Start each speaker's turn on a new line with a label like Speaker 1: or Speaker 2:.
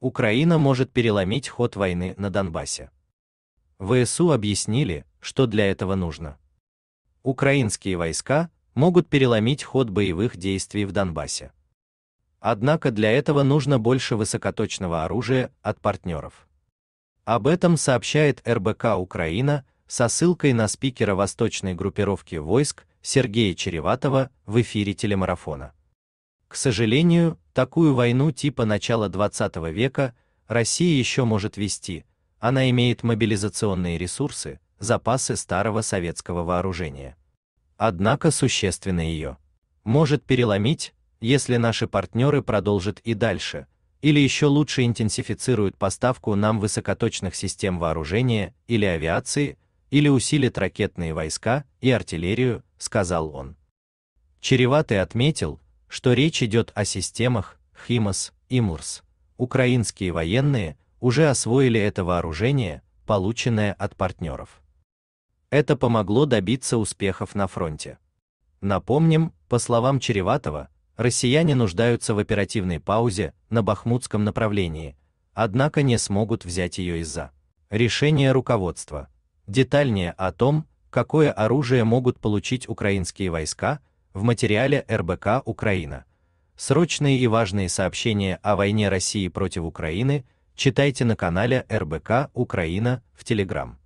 Speaker 1: Украина может переломить ход войны на Донбассе. ВСУ объяснили, что для этого нужно. Украинские войска могут переломить ход боевых действий в Донбассе. Однако для этого нужно больше высокоточного оружия от партнеров. Об этом сообщает РБК Украина со ссылкой на спикера восточной группировки войск Сергея Череватова в эфире телемарафона. К сожалению, такую войну типа начала 20 века Россия еще может вести. Она имеет мобилизационные ресурсы, запасы старого советского вооружения. Однако существенно ее может переломить, если наши партнеры продолжат и дальше, или еще лучше интенсифицируют поставку нам высокоточных систем вооружения или авиации, или усилит ракетные войска и артиллерию, сказал он. Череватый отметил, что речь идет о системах HIMARS и MURS. Украинские военные уже освоили это вооружение, полученное от партнеров. Это помогло добиться успехов на фронте. Напомним, по словам Череватова, россияне нуждаются в оперативной паузе на бахмутском направлении, однако не смогут взять ее из-за решения руководства. Детальнее о том, какое оружие могут получить украинские войска, в материале РБК Украина. Срочные и важные сообщения о войне России против Украины читайте на канале РБК Украина в Telegram.